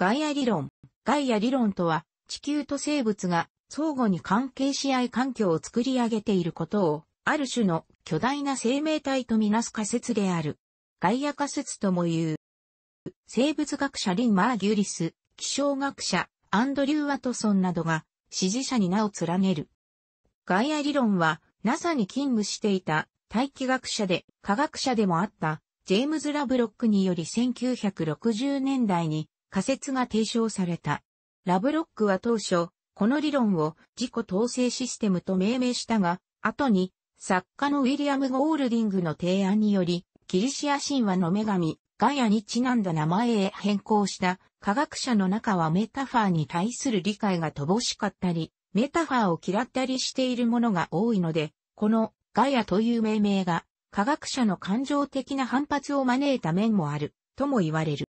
ガイア理論。ガイア理論とは、地球と生物が相互に関係し合い環境を作り上げていることを、ある種の巨大な生命体とみなす仮説である。ガイア仮説とも言う。生物学者リン・マーギュリス、気象学者、アンドリュー・ワトソンなどが支持者に名を連ねる。ガイア理論は NASA に勤務していた大気学者で科学者でもあったジェームズ・ラブロックにより1960年代に仮説が提唱された。ラブロックは当初、この理論を自己統制システムと命名したが、後に、作家のウィリアム・ゴールディングの提案により、キリシア神話の女神、ガヤにちなんだ名前へ変更した科学者の中はメタファーに対する理解が乏しかったり、メタファーを嫌ったりしているものが多いので、このガヤという命名が科学者の感情的な反発を招いた面もあるとも言われる。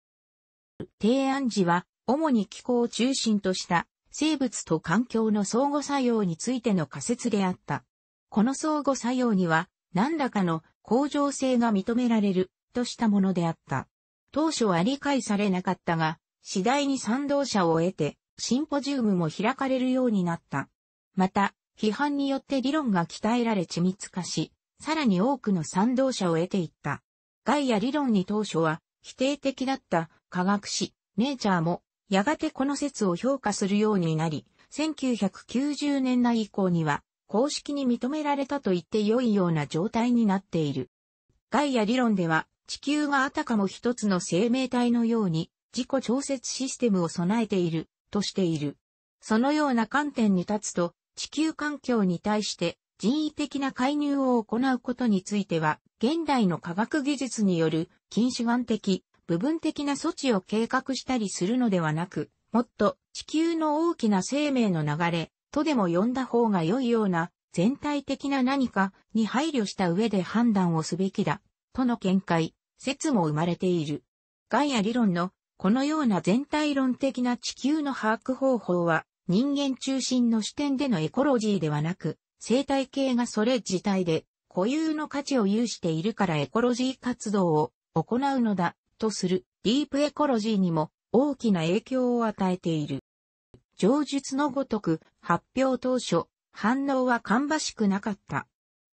提案時は、主に気候を中心とした生物と環境の相互作用についての仮説であった。この相互作用には何らかの向上性が認められるとしたものであった。当初は理解されなかったが、次第に賛同者を得てシンポジウムも開かれるようになった。また、批判によって理論が鍛えられ緻密化し、さらに多くの賛同者を得ていった。ガイア理論に当初は否定的だった科学誌、ネイチャーも、やがてこの説を評価するようになり、1990年代以降には、公式に認められたと言って良いような状態になっている。ガイア理論では、地球があたかも一つの生命体のように、自己調節システムを備えている、としている。そのような観点に立つと、地球環境に対して人為的な介入を行うことについては、現代の科学技術による近視眼的部分的な措置を計画したりするのではなく、もっと地球の大きな生命の流れ、とでも呼んだ方が良いような全体的な何かに配慮した上で判断をすべきだ、との見解、説も生まれている。ガイア理論のこのような全体論的な地球の把握方法は人間中心の視点でのエコロジーではなく生態系がそれ自体で固有の価値を有しているからエコロジー活動を行うのだとするディープエコロジーにも大きな影響を与えている。上述のごとく発表当初、反応は芳しくなかった。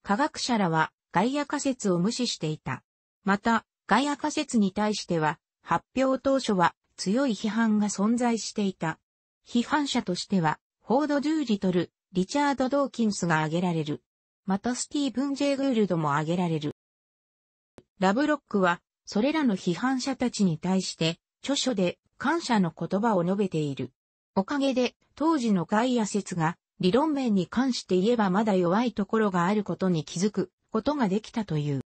科学者らは外野仮説を無視していた。また、外野仮説に対しては、発表当初は強い批判が存在していた。批判者としては、フォード・ドゥーリトル、リチャード・ドーキンスが挙げられる。またスティーブン・ジェイ・グールドも挙げられる。ラブロックはそれらの批判者たちに対して、著書で感謝の言葉を述べている。おかげで、当時のガイア説が、理論面に関して言えばまだ弱いところがあることに気づくことができたという。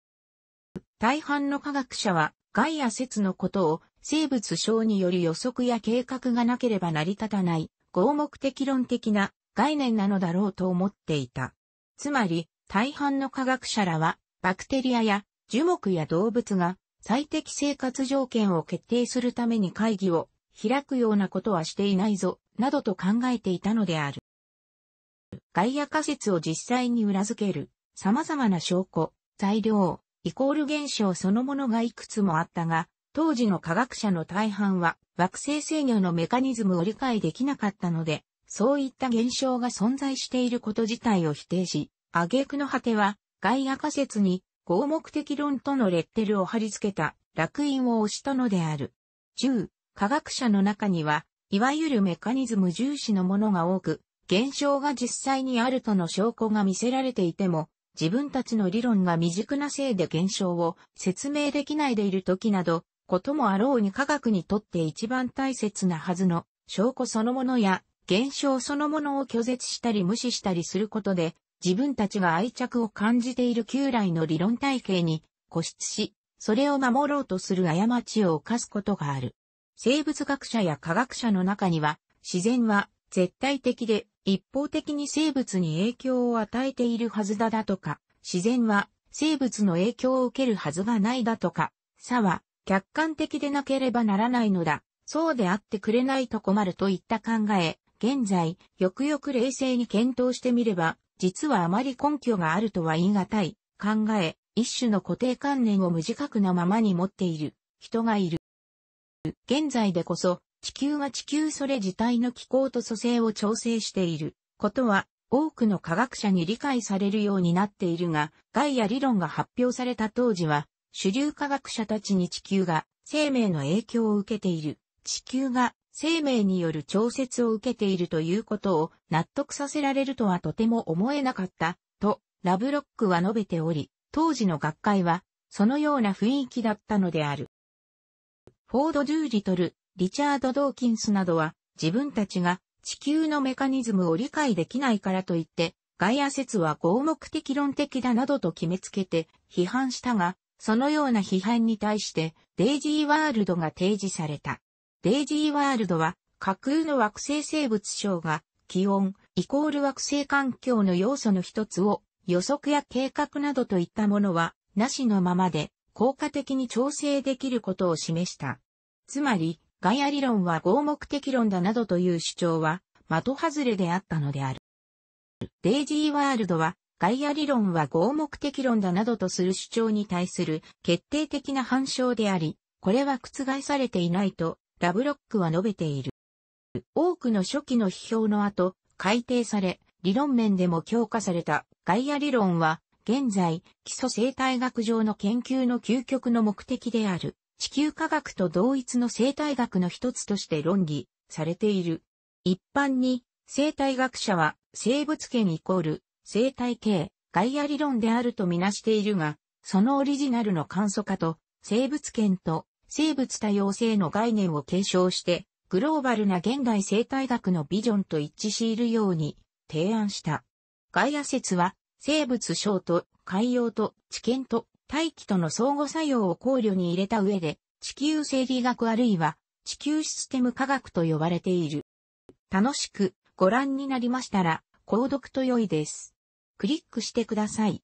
大半の科学者は、ガイア説のことを生物症により予測や計画がなければ成り立たない合目的論的な概念なのだろうと思っていた。つまり、大半の科学者らは、バクテリアや樹木や動物が最適生活条件を決定するために会議を開くようなことはしていないぞ、などと考えていたのである。外野仮説を実際に裏付ける様々な証拠、材料、イコール現象そのものがいくつもあったが、当時の科学者の大半は惑星制御のメカニズムを理解できなかったので、そういった現象が存在していること自体を否定し、挙句の果ては、外野仮説に合目的論とのレッテルを貼り付けた楽印を押したのである。10、科学者の中には、いわゆるメカニズム重視のものが多く、現象が実際にあるとの証拠が見せられていても、自分たちの理論が未熟なせいで現象を説明できないでいる時など、こともあろうに科学にとって一番大切なはずの証拠そのものや現象そのものを拒絶したり無視したりすることで自分たちが愛着を感じている旧来の理論体系に固執し、それを守ろうとする過ちを犯すことがある。生物学者や科学者の中には、自然は絶対的で一方的に生物に影響を与えているはずだだとか、自然は生物の影響を受けるはずがないだとか、差は客観的でなければならないのだ。そうであってくれないと困るといった考え、現在、よくよく冷静に検討してみれば、実はあまり根拠があるとは言い難い、考え、一種の固定観念を無自覚なままに持っている、人がいる。現在でこそ、地球が地球それ自体の気候と組成を調整していることは、多くの科学者に理解されるようになっているが、ガイア理論が発表された当時は、主流科学者たちに地球が生命の影響を受けている、地球が生命による調節を受けているということを納得させられるとはとても思えなかった、と、ラブロックは述べており、当時の学会は、そのような雰囲気だったのである。フォード・ドゥーリトル、リチャード・ドーキンスなどは、自分たちが地球のメカニズムを理解できないからといって、ガイア説は合目的論的だなどと決めつけて批判したが、そのような批判に対してデイジーワールドが提示された。デイジーワールドは架空の惑星生物賞が気温イコール惑星環境の要素の一つを予測や計画などといったものはなしのままで効果的に調整できることを示した。つまり、ガア理論は合目的論だなどという主張は的外れであったのである。デイジーワールドはガイア理論は合目的論だなどとする主張に対する決定的な反証であり、これは覆されていないとラブロックは述べている。多くの初期の批評の後、改定され、理論面でも強化されたガイア理論は、現在、基礎生態学上の研究の究極の目的である、地球科学と同一の生態学の一つとして論議されている。一般に、生態学者は、生物圏イコール、生態系、ガイア理論であるとみなしているが、そのオリジナルの簡素化と、生物圏と生物多様性の概念を継承して、グローバルな現代生態学のビジョンと一致しいるように提案した。ガイア説は、生物章と海洋と地検と大気との相互作用を考慮に入れた上で、地球生理学あるいは地球システム科学と呼ばれている。楽しくご覧になりましたら、購読と良いです。クリックしてください。